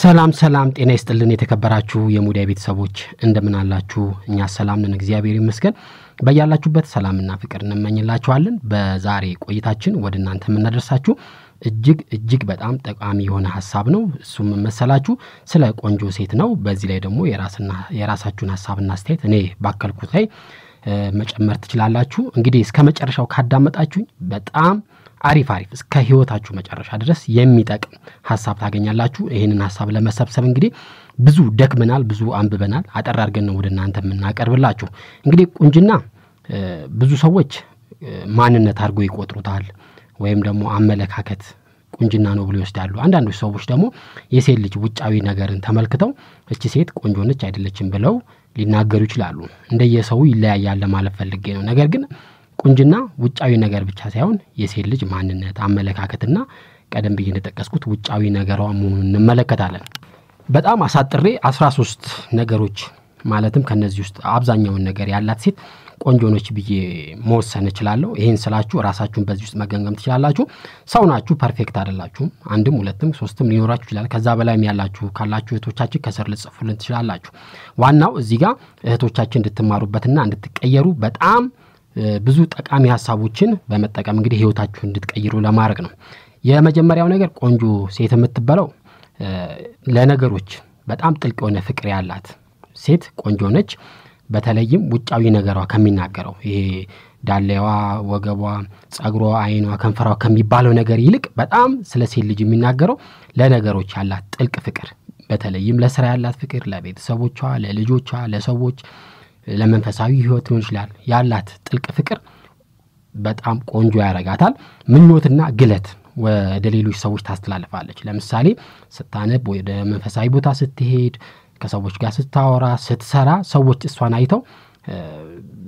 ሰላም ሰላም፣ ጤና ይስጥልን የተከበራችሁ የሙዲያ ቤተሰቦች እንደምን አላችሁ? እኛ ሰላም ነን፣ እግዚአብሔር ይመስገን። በያላችሁበት ሰላምና ፍቅር እንመኝላችኋለን። በዛሬ ቆይታችን ወደ እናንተ የምናደርሳችሁ እጅግ እጅግ በጣም ጠቃሚ የሆነ ሀሳብ ነው። እሱም መሰላችሁ ስለ ቆንጆ ሴት ነው። በዚህ ላይ ደግሞ የራሳችሁን ሀሳብና አስተያየት እኔ ባከልኩት ላይ መጨመር ትችላላችሁ። እንግዲህ እስከ መጨረሻው ካዳመጣችሁኝ በጣም አሪፍ አሪፍ እስከ ህይወታችሁ መጨረሻ ድረስ የሚጠቅም ሀሳብ ታገኛላችሁ። ይህንን ሀሳብ ለመሰብሰብ እንግዲህ ብዙ ደክመናል፣ ብዙ አንብበናል። አጠር አድርገን ነው ወደ እናንተ የምናቀርብላችሁ። እንግዲህ ቁንጅና ብዙ ሰዎች ማንነት አድርጎ ይቆጥሩታል፣ ወይም ደግሞ አመለካከት ቁንጅና ነው ብሎ ይወስዳሉ። አንዳንዶች ሰዎች ደግሞ የሴት ልጅ ውጫዊ ነገርን ተመልክተው እቺ ሴት ቆንጆ ነች አይደለችም ብለው ሊናገሩ ይችላሉ። እንደየሰው ይለያያል ለማለት ፈልጌ ነው። ነገር ግን ቁንጅና ውጫዊ ነገር ብቻ ሳይሆን የሴት ልጅ ማንነት፣ አመለካከትና ቀደም ብዬ እንደጠቀስኩት ውጫዊ ነገሯ መሆኑን እንመለከታለን። በጣም አሳጥሬ አስራ ሶስት ነገሮች ማለትም ከነዚህ ውስጥ አብዛኛውን ነገር ያላት ሴት ቆንጆኖች ብዬ መወሰን እችላለሁ። ይህን ስላችሁ ራሳችሁን በዚህ ውስጥ መገምገም ትችላላችሁ። ሰው ናችሁ፣ ፐርፌክት አይደላችሁም። አንድም ሁለትም ሶስትም ሊኖራችሁ ይችላል። ከዛ በላይም ያላችሁ ካላችሁ እህቶቻችን ከስር ልጽፉልን ትችላላችሁ። ዋናው እዚህ ጋር እህቶቻችን እንድትማሩበትና እንድትቀየሩ በጣም ብዙ ጠቃሚ ሀሳቦችን በመጠቀም እንግዲህ ህይወታችሁ እንድትቀይሩ ለማድረግ ነው። የመጀመሪያው ነገር ቆንጆ ሴት የምትባለው ለነገሮች በጣም ጥልቅ የሆነ ፍቅር ያላት ሴት ቆንጆ ነች። በተለይም ውጫዊ ነገሯ ከሚናገረው ይሄ ዳሌዋ፣ ወገቧ፣ ጸጉሯ፣ አይኗ፣ ከንፈሯ ከሚባለው ነገር ይልቅ በጣም ስለ ሴት ልጅ የሚናገረው ለነገሮች ያላት ጥልቅ ፍቅር፣ በተለይም ለስራ ያላት ፍቅር፣ ለቤተሰቦቿ፣ ለልጆቿ፣ ለሰዎች ለመንፈሳዊ ህይወት ሊሆን ይችላል ያላት ጥልቅ ፍቅር በጣም ቆንጆ ያረጋታል። ምኞትና ግለት ወደ ሌሎች ሰዎች ታስተላልፋለች። ለምሳሌ ስታነብ፣ ወደ መንፈሳዊ ቦታ ስትሄድ፣ ከሰዎች ጋር ስታወራ፣ ስትሰራ ሰዎች እሷን አይተው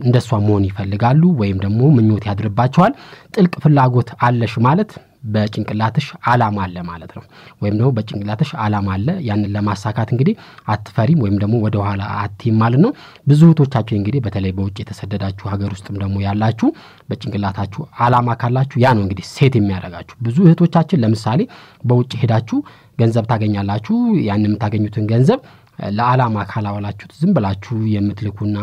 እንደሷ መሆን ይፈልጋሉ ወይም ደግሞ ምኞት ያድርባቸዋል። ጥልቅ ፍላጎት አለሽ ማለት በጭንቅላትሽ አላማ አለ ማለት ነው። ወይም ደግሞ በጭንቅላትሽ አላማ አለ። ያንን ለማሳካት እንግዲህ አትፈሪም ወይም ደግሞ ወደኋላ አትይም ማለት ነው። ብዙ እህቶቻችሁ እንግዲህ በተለይ በውጭ የተሰደዳችሁ ሀገር ውስጥም ደግሞ ያላችሁ በጭንቅላታችሁ አላማ ካላችሁ ያ ነው እንግዲህ ሴት የሚያደርጋችሁ። ብዙ እህቶቻችን ለምሳሌ በውጭ ሄዳችሁ ገንዘብ ታገኛላችሁ። ያን የምታገኙትን ገንዘብ ለዓላማ ካላዋላችሁት ዝም ብላችሁ የምትልኩና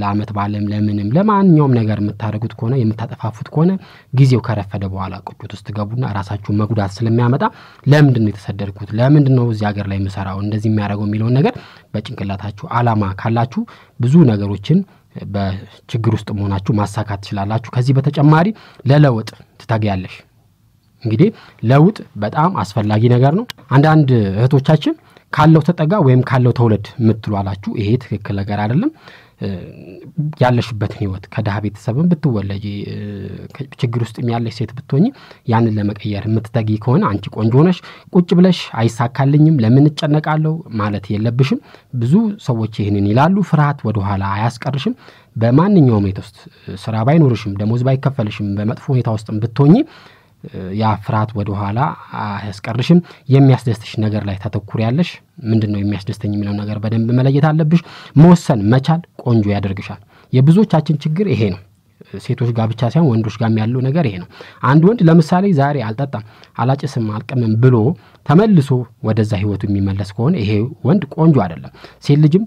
ለአመት ባለም ለምንም ለማንኛውም ነገር የምታደርጉት ከሆነ የምታጠፋፉት ከሆነ ጊዜው ከረፈደ በኋላ ቁጭት ውስጥ ገቡና ራሳችሁን መጉዳት ስለሚያመጣ ለምንድን ነው የተሰደድኩት፣ ለምንድን ነው እዚህ ሀገር ላይ የምሰራው፣ እንደዚህ የሚያደርገው የሚለውን ነገር በጭንቅላታችሁ አላማ ካላችሁ ብዙ ነገሮችን በችግር ውስጥ መሆናችሁ ማሳካት ትችላላችሁ። ከዚህ በተጨማሪ ለለውጥ ትተጊያለሽ። እንግዲህ ለውጥ በጣም አስፈላጊ ነገር ነው። አንዳንድ እህቶቻችን ካለው ተጠጋ ወይም ካለው ተውለድ የምትሉ አላችሁ። ይሄ ትክክል ነገር አይደለም። ያለሽበትን ህይወት ከድሃ ቤተሰብን ብትወለጂ ችግር ውስጥ ያለሽ ሴት ብትሆኝ ያንን ለመቀየር የምትተጊ ከሆነ አንቺ ቆንጆ ሆነሽ ቁጭ ብለሽ አይሳካልኝም ለምን እጨነቃለሁ ማለት የለብሽም። ብዙ ሰዎች ይህንን ይላሉ። ፍርሃት ወደኋላ አያስቀርሽም። በማንኛውም ቤት ውስጥ ስራ ባይኖርሽም፣ ደሞዝ ባይከፈልሽም፣ በመጥፎ ሁኔታ ውስጥም ብትሆኝ ያ ፍርሃት ወደ ኋላ አያስቀርሽም። የሚያስደስትሽ ነገር ላይ ያለሽ ምንድን ነው የሚያስደስተኝ የሚለው ነገር በደንብ መለየት አለብሽ። መወሰን መቻል ቆንጆ ያደርግሻል። የብዙዎቻችን ችግር ይሄ ነው። ሴቶች ጋር ብቻ ሳይሆን ወንዶች ጋርም ያለው ነገር ይሄ ነው። አንድ ወንድ ለምሳሌ ዛሬ አልጠጣም፣ አላጭስም፣ አልቅምም ብሎ ተመልሶ ወደዛ ህይወቱ የሚመለስ ከሆነ ይሄ ወንድ ቆንጆ አይደለም። ሴት ልጅም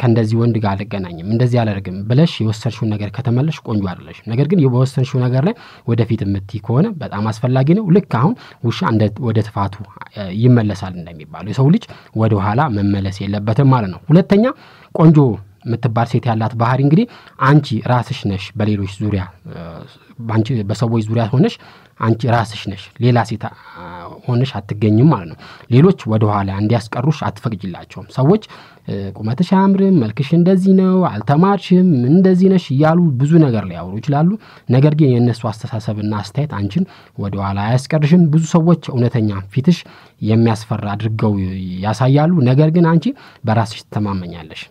ከእንደዚህ ወንድ ጋር አልገናኝም እንደዚህ አላደርግም ብለሽ የወሰንሽውን ነገር ከተመለሽ ቆንጆ አደለሽ። ነገር ግን በወሰንሽው ነገር ላይ ወደፊት የምትይ ከሆነ በጣም አስፈላጊ ነው። ልክ አሁን ውሻ ወደ ትፋቱ ይመለሳል እንደሚባለው የሰው ልጅ ወደኋላ መመለስ የለበትም ማለት ነው። ሁለተኛ ቆንጆ የምትባል ሴት ያላት ባህሪ እንግዲህ አንቺ ራስሽ ነሽ። በሌሎች ዙሪያ በሰዎች ዙሪያ ሆነሽ አንቺ ራስሽ ነሽ። ሌላ ሴት ሆነሽ አትገኝም ማለት ነው። ሌሎች ወደኋላ እንዲያስቀሩሽ አትፈቅጅላቸውም። ሰዎች ቁመትሽ አያምርም፣ መልክሽ እንደዚህ ነው፣ አልተማርሽም፣ እንደዚህ ነሽ እያሉ ብዙ ነገር ሊያወሩ ይችላሉ። ነገር ግን የእነሱ አስተሳሰብና አስተያየት አንቺን ወደኋላ አያስቀርሽም። ብዙ ሰዎች እውነተኛ ፊትሽ የሚያስፈራ አድርገው ያሳያሉ። ነገር ግን አንቺ በራስሽ ትተማመኛለሽ።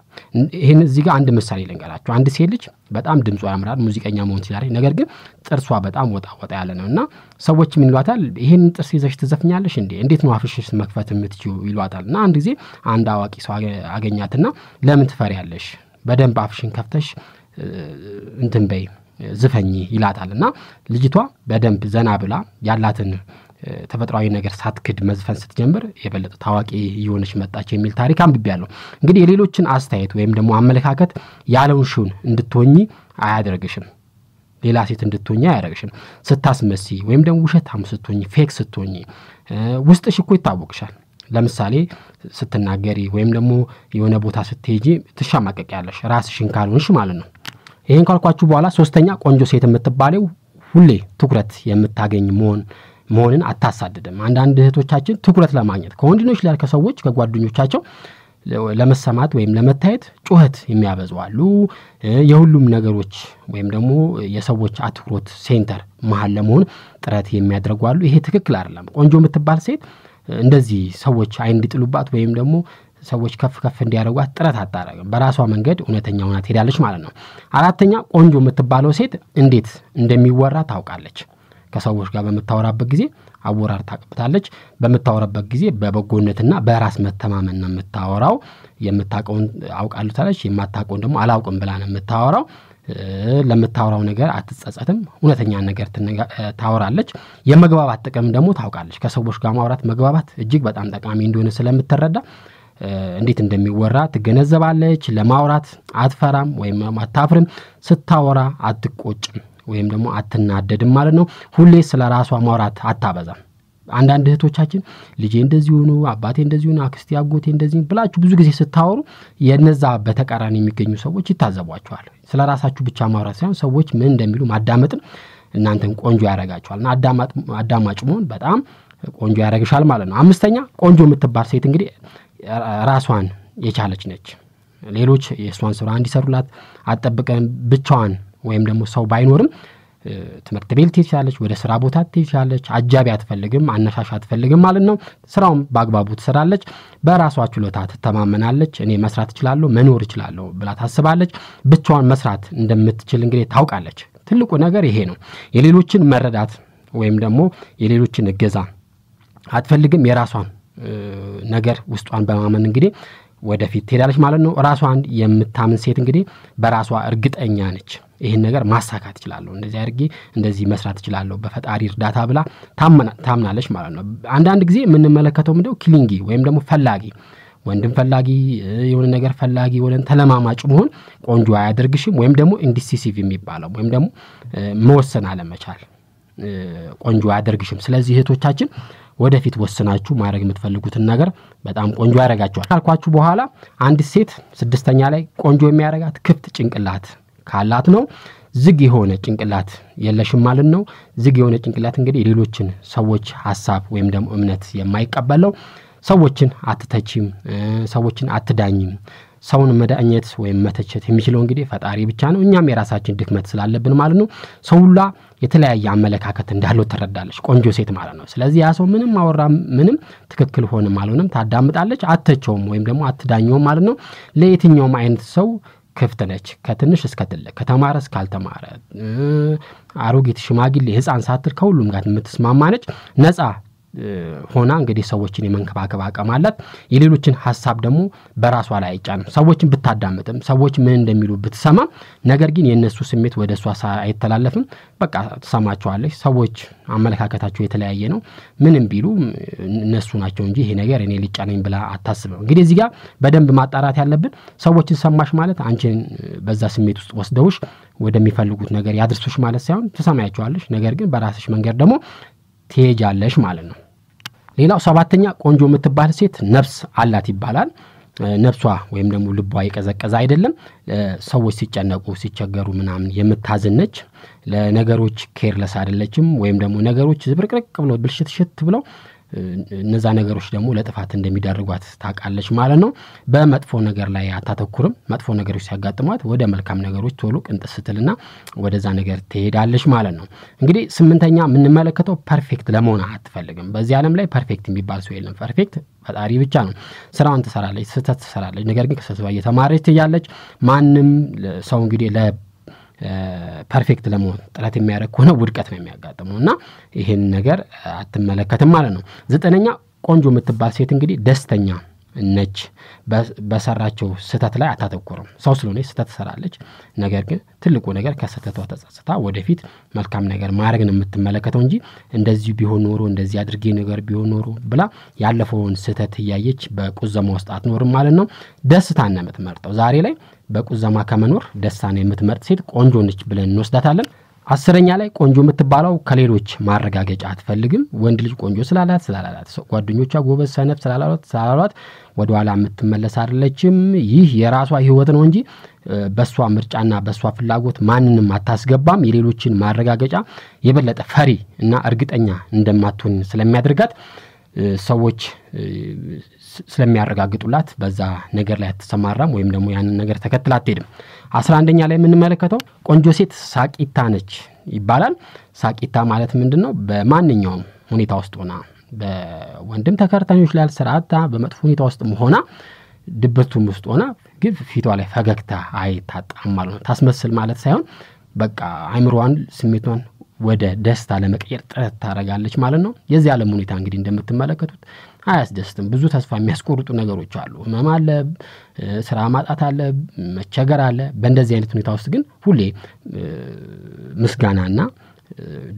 ይህን እዚህ ጋር አንድ ምሳሌ ልንገራቸው። አንድ ሴት ልጅ በጣም ድምጿ ያምራል፣ ሙዚቀኛ መሆን ሲላ ነገር ግን ጥርሷ በጣም ወጣ ወጣ ያለ ነው እና ሰዎች ምን ይሏታል? ይህን ጥርስ ይዘሽ ትዘፍኛለሽ እንዴ? እንዴት ነው አፍሽሽ መክፈት የምትችው? ይሏታል። እና አንድ ጊዜ አንድ አዋቂ ሰው አገኛትና ለምን ትፈሪያለሽ? በደንብ አፍሽን ከፍተሽ እንትን በይ ዝፈኝ ይላታል እና ልጅቷ በደንብ ዘና ብላ ያላትን ተፈጥሯዊ ነገር ሳትክድ መዝፈን ስትጀምር የበለጠ ታዋቂ እየሆነች መጣች የሚል ታሪክ አንብቤያለሁ። እንግዲህ የሌሎችን አስተያየት ወይም ደግሞ አመለካከት ያለውንሽውን እንድትሆኚ አያደርግሽም። ሌላ ሴት እንድትሆኚ አያደርግሽም። ስታስመሲ ወይም ደግሞ ውሸታም ስትሆኚ፣ ፌክ ስትሆኚ ውስጥሽ እኮ ይታወቅሻል። ለምሳሌ ስትናገሪ ወይም ደግሞ የሆነ ቦታ ስትሄጂ ትሸማቀቂያለሽ፣ ራስሽን ካልሆንሽ ማለት ነው። ይህን ካልኳችሁ በኋላ ሶስተኛ ቆንጆ ሴት የምትባለው ሁሌ ትኩረት የምታገኝ መሆን መሆንን አታሳድድም። አንዳንድ እህቶቻችን ትኩረት ለማግኘት ከወንድኖች ላይ ከሰዎች ከጓደኞቻቸው ለመሰማት ወይም ለመታየት ጩኸት የሚያበዙ የሁሉም ነገሮች ወይም ደግሞ የሰዎች አትኩሮት ሴንተር መሀል ለመሆን ጥረት የሚያደርጉ ይሄ ትክክል አይደለም። ቆንጆ የምትባል ሴት እንደዚህ ሰዎች አይን እንዲጥሉባት ወይም ደግሞ ሰዎች ከፍ ከፍ እንዲያደርጓት ጥረት አታረግም በራሷ መንገድ እውነተኛ ሆና ትሄዳለች ማለት ነው። አራተኛ ቆንጆ የምትባለው ሴት እንዴት እንደሚወራ ታውቃለች። ከሰዎች ጋር በምታወራበት ጊዜ አወራር ታቅብታለች። በምታወራበት ጊዜ በበጎነትና በራስ መተማመን ነው የምታወራው። የምታቀውን አውቃሉታለች የማታቀውን ደግሞ አላውቅም ብላ ነው የምታወራው። ለምታወራው ነገር አትጸጸትም። እውነተኛ ነገር ታወራለች። የመግባባት ጥቅም ደግሞ ታውቃለች። ከሰዎች ጋር ማውራት መግባባት እጅግ በጣም ጠቃሚ እንደሆነ ስለምትረዳ እንዴት እንደሚወራ ትገነዘባለች። ለማውራት አትፈራም ወይም አታፍርም። ስታወራ አትቆጭም። ወይም ደግሞ አትናደድም ማለት ነው። ሁሌ ስለ ራሷ ማውራት አታበዛም። አንዳንድ እህቶቻችን ልጄ እንደዚህ ሆኑ፣ አባቴ እንደዚህ ሆኑ፣ አክስቴ አጎቴ እንደዚህ ብላችሁ ብዙ ጊዜ ስታወሩ የነዛ በተቃራኒ የሚገኙ ሰዎች ይታዘቧቸዋል። ስለ ራሳችሁ ብቻ ማውራት ሳይሆን ሰዎች ምን እንደሚሉ ማዳመጥን እናንተን ቆንጆ ያደርጋቸዋል እና አዳማጭ መሆን በጣም ቆንጆ ያደርግሻል ማለት ነው። አምስተኛ ቆንጆ የምትባል ሴት እንግዲህ ራሷን የቻለች ነች። ሌሎች የእሷን ስራ እንዲሰሩላት አጠብቀን ብቻዋን ወይም ደግሞ ሰው ባይኖርም ትምህርት ቤት ትችላለች፣ ወደ ስራ ቦታ ትችላለች። አጃቢ አትፈልግም፣ አነሻሽ አትፈልግም ማለት ነው። ስራውን በአግባቡ ትሰራለች፣ በራሷ ችሎታ ትተማመናለች። እኔ መስራት እችላለሁ፣ መኖር እችላለሁ ብላ ታስባለች። ብቻዋን መስራት እንደምትችል እንግዲህ ታውቃለች። ትልቁ ነገር ይሄ ነው። የሌሎችን መረዳት ወይም ደግሞ የሌሎችን እገዛ አትፈልግም። የራሷን ነገር ውስጧን በማመን እንግዲህ ወደፊት ትሄዳለች ማለት ነው። ራሷን የምታምን ሴት እንግዲህ በራሷ እርግጠኛ ነች። ይህን ነገር ማሳካት እችላለሁ፣ እንደዚህ አድርጌ እንደዚህ መስራት እችላለሁ በፈጣሪ እርዳታ ብላ ታምናለች ማለት ነው። አንዳንድ ጊዜ የምንመለከተው ምንደው ኪሊንጊ ወይም ደግሞ ፈላጊ ወንድም ፈላጊ የሆነ ነገር ፈላጊ ወደ ተለማማጭ መሆን ቆንጆ አያደርግሽም፣ ወይም ደግሞ ኢንዲሲሲቭ የሚባለው ወይም ደግሞ መወሰን አለመቻል ቆንጆ አያደርግሽም። ስለዚህ እህቶቻችን ወደፊት ወስናችሁ ማድረግ የምትፈልጉትን ነገር በጣም ቆንጆ ያደርጋችኋል ካልኳችሁ በኋላ አንዲት ሴት ስድስተኛ ላይ ቆንጆ የሚያደርጋት ክፍት ጭንቅላት ካላት ነው። ዝግ የሆነ ጭንቅላት የለሽም ማለት ነው። ዝግ የሆነ ጭንቅላት እንግዲህ የሌሎችን ሰዎች ሀሳብ ወይም ደግሞ እምነት የማይቀበለው ሰዎችን አትተችም ሰዎችን አትዳኝም። ሰውን መዳኘት ወይም መተቸት የሚችለው እንግዲህ ፈጣሪ ብቻ ነው። እኛም የራሳችን ድክመት ስላለብን ማለት ነው። ሰውላ የተለያየ አመለካከት እንዳለው ትረዳለች። ቆንጆ ሴት ማለት ነው። ስለዚህ ያ ሰው ምንም አወራ ምንም ትክክል ሆንም አልሆንም ታዳምጣለች። አተቸውም ወይም ደግሞ አትዳኘውም ማለት ነው። ለየትኛውም አይነት ሰው ክፍት ነች። ከትንሽ እስከ ትልቅ፣ ከተማረ እስካልተማረ፣ አሮጌት ሽማግሌ፣ ህፃን ሳትል ከሁሉም ጋር የምትስማማ ነች። ነፃ ሆና እንግዲህ ሰዎችን የመንከባከብ አቅም አላት። የሌሎችን ሀሳብ ደግሞ በራሷ ላይ አይጫንም። ሰዎችን ብታዳምጥም ሰዎች ምን እንደሚሉ ብትሰማም፣ ነገር ግን የእነሱ ስሜት ወደ እሷ አይተላለፍም። በቃ ትሰማቸዋለች። ሰዎች አመለካከታቸው የተለያየ ነው። ምንም ቢሉ እነሱ ናቸው እንጂ ይሄ ነገር እኔ ልጫነኝ ብላ አታስብም። እንግዲህ እዚህ ጋር በደንብ ማጣራት ያለብን ሰዎችን ሰማሽ ማለት አንቺን በዛ ስሜት ውስጥ ወስደውሽ ወደሚፈልጉት ነገር ያድርሱሽ ማለት ሳይሆን ትሰማያቸዋለሽ፣ ነገር ግን በራስሽ መንገድ ደግሞ ትሄጃለሽ ማለት ነው። ሌላው ሰባተኛ ቆንጆ የምትባል ሴት ነፍስ አላት ይባላል። ነፍሷ ወይም ደግሞ ልቧ የቀዘቀዘ አይደለም። ሰዎች ሲጨነቁ ሲቸገሩ ምናምን የምታዝነች ለነገሮች ኬርለስ አይደለችም። ወይም ደግሞ ነገሮች ዝብርቅርቅ ብለው ብልሽትሽት ብለው እነዛ ነገሮች ደግሞ ለጥፋት እንደሚዳርጓት ታውቃለች ማለት ነው። በመጥፎ ነገር ላይ አታተኩርም። መጥፎ ነገሮች ሲያጋጥሟት ወደ መልካም ነገሮች ቶሎ ቅንጥ ስትልና ወደዛ ነገር ትሄዳለች ማለት ነው። እንግዲህ ስምንተኛ የምንመለከተው ፐርፌክት ለመሆን አትፈልግም። በዚህ ዓለም ላይ ፐርፌክት የሚባል ሰው የለም። ፐርፌክት ፈጣሪ ብቻ ነው። ስራውን ትሰራለች፣ ስህተት ትሰራለች። ነገር ግን ከስህተቷ እየተማረች ትያለች። ማንም ሰው እንግዲህ ፐርፌክት ለመሆን ጥረት የሚያደረግ ከሆነ ውድቀት ነው የሚያጋጥመው እና ይህን ነገር አትመለከትም ማለት ነው። ዘጠነኛ ቆንጆ የምትባል ሴት እንግዲህ ደስተኛ ነች። በሰራቸው ስህተት ላይ አታተኩርም። ሰው ስለሆነ ስህተት ትሰራለች። ነገር ግን ትልቁ ነገር ከስህተቷ ተጸጽታ ወደፊት መልካም ነገር ማድረግን የምትመለከተው እንጂ እንደዚሁ ቢሆን ኖሮ እንደዚህ አድርጌ ነገር ቢሆን ኖሮ ብላ ያለፈውን ስህተት እያየች በቁዘማ ውስጥ አትኖርም ማለት ነው። ደስታን ነው የምትመርጠው። ዛሬ ላይ በቁዘማ ከመኖር ደስታን የምትመርጥ ሴት ቆንጆ ነች ብለን እንወስዳታለን። አስረኛ ላይ ቆንጆ የምትባለው ከሌሎች ማረጋገጫ አትፈልግም። ወንድ ልጅ ቆንጆ ስላላት ስላላላት ጓደኞቿ ጎበዝ ሰነፍ ስላላሏት ስላላሏት ወደኋላ የምትመለስ አይደለችም። ይህ የራሷ ህይወት ነው እንጂ በእሷ ምርጫና በእሷ ፍላጎት ማንንም አታስገባም። የሌሎችን ማረጋገጫ የበለጠ ፈሪ እና እርግጠኛ እንደማትሆን ስለሚያደርጋት ሰዎች ስለሚያረጋግጡላት በዛ ነገር ላይ አትሰማራም ወይም ደግሞ ያንን ነገር ተከትል አትሄድም። አስራ አንደኛ ላይ የምንመለከተው ቆንጆ ሴት ሳቂታ ነች ይባላል። ሳቂታ ማለት ምንድን ነው? በማንኛውም ሁኔታ ውስጥ ሆና በወንድም ተከርተኞች ላይ ስርአታ በመጥፎ ሁኔታ ውስጥ መሆና ድብርቱም ውስጥ ሆና ግን ፊቷ ላይ ፈገግታ አይታጣም ማለት ነው። ታስመስል ማለት ሳይሆን በቃ አይምሮዋን ስሜቷን ወደ ደስታ ለመቀየር ጥረት ታደርጋለች ማለት ነው። የዚህ ዓለም ሁኔታ እንግዲህ እንደምትመለከቱት አያስደስትም። ብዙ ተስፋ የሚያስቆርጡ ነገሮች አሉ። ህመም አለ፣ ስራ ማጣት አለ፣ መቸገር አለ። በእንደዚህ አይነት ሁኔታ ውስጥ ግን ሁሌ ምስጋናና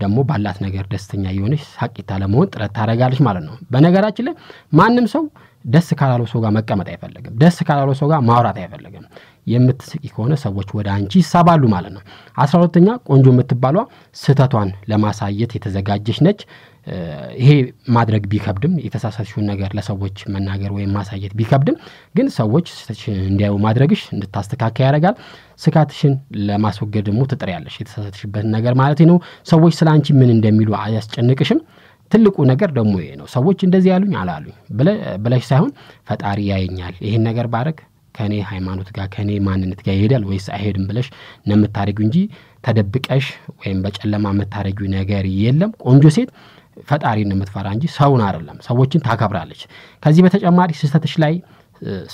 ደግሞ ባላት ነገር ደስተኛ የሆነች ሳቂታ ለመሆን ጥረት ታደርጋለች ማለት ነው። በነገራችን ላይ ማንም ሰው ደስ ካላለው ሰው ጋር መቀመጥ አይፈልግም። ደስ ካላለው ሰው ጋር ማውራት አይፈልግም። የምትስቂ ከሆነ ሰዎች ወደ አንቺ ይሳባሉ ማለት ነው። አስራ ሁለተኛ ቆንጆ የምትባሏ ስህተቷን ለማሳየት የተዘጋጀች ነች። ይሄ ማድረግ ቢከብድም የተሳሳሽውን ነገር ለሰዎች መናገር ወይም ማሳየት ቢከብድም ግን ሰዎች ስህተትሽን እንዲያዩ ማድረግሽ እንድታስተካከ ያደርጋል። ስካትሽን ለማስወገድ ደግሞ ትጥሪያለሽ። የተሳሳትሽበትን ነገር ማለት ነው። ሰዎች ስለ አንቺ ምን እንደሚሉ አያስጨንቅሽም። ትልቁ ነገር ደግሞ ይሄ ነው። ሰዎች እንደዚህ ያሉኝ አላሉኝ ብለሽ ሳይሆን ፈጣሪ ያየኛል፣ ይህን ነገር ባረግ ከእኔ ሃይማኖት ጋር ከእኔ ማንነት ጋር ይሄዳል ወይስ አይሄድም ብለሽ ነው የምታደረጊ እንጂ ተደብቀሽ ወይም በጨለማ የምታደረጊ ነገር የለም። ቆንጆ ሴት ነው የምትፈራ እንጂ ሰውን አይደለም። ሰዎችን ታከብራለች። ከዚህ በተጨማሪ ስህተትሽ ላይ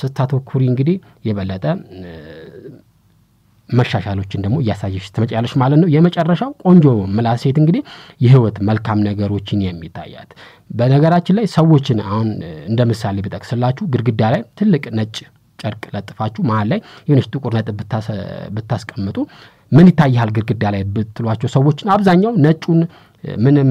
ስታተኩሪ እንግዲህ የበለጠ መሻሻሎችን ደግሞ እያሳየሽ ትመጫለሽ ማለት ነው። የመጨረሻው ቆንጆ ምላስ ሴት እንግዲህ የህይወት መልካም ነገሮችን የሚታያት በነገራችን ላይ ሰዎችን አሁን እንደ ምሳሌ ብጠቅስላችሁ ግድግዳ ላይ ትልቅ ነጭ ጨርቅ ለጥፋችሁ መሀል ላይ የሆነች ጥቁር ነጥብ ብታስቀምጡ ምን ይታይሃል ግድግዳ ላይ ብትሏቸው ሰዎችን አብዛኛው ነጩን ምንም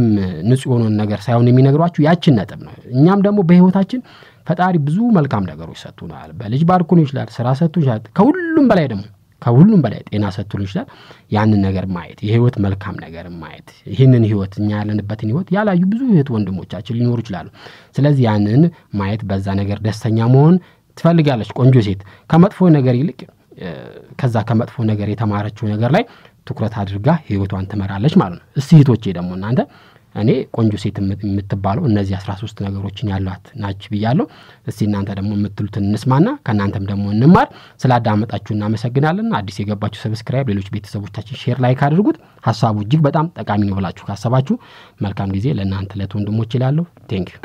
ንጹ የሆነን ነገር ሳይሆን የሚነግሯችሁ ያችን ነጥብ ነው። እኛም ደግሞ በህይወታችን ፈጣሪ ብዙ መልካም ነገሮች ሰጥቶናል። በልጅ ባርኩን ይችላል፣ ስራ ሰጥቶ ይችላል። ከሁሉም በላይ ደግሞ ከሁሉም በላይ ጤና ሰጥቶን ይችላል። ያንን ነገር ማየት የህይወት መልካም ነገር ማየት ይህንን ህይወት እኛ ያለንበትን ህይወት ያላዩ ብዙ ህይወት ወንድሞቻችን ሊኖሩ ይችላሉ። ስለዚህ ያንን ማየት፣ በዛ ነገር ደስተኛ መሆን ትፈልጋለች ቆንጆ ሴት ከመጥፎ ነገር ይልቅ ከዛ ከመጥፎ ነገር የተማረችው ነገር ላይ ትኩረት አድርጋ ህይወቷን ትመራለች ማለት ነው። እስቲ ደግሞ እናንተ እኔ ቆንጆ ሴት የምትባለው እነዚህ አስራ ሶስት ነገሮችን ያሏት ናች ብያለሁ። እስቲ እናንተ ደግሞ የምትሉትን እንስማና ከእናንተም ደግሞ እንማር። ስላዳመጣችሁ እናመሰግናለን። አዲስ የገባችሁ ሰብስክራይብ፣ ሌሎች ቤተሰቦቻችን ሼር ላይክ አድርጉት። ሀሳቡ እጅግ በጣም ጠቃሚ ነው ብላችሁ ካሰባችሁ መልካም ጊዜ ለእናንተ ለት ወንድሞች ይላለሁ። ቴንኪዩ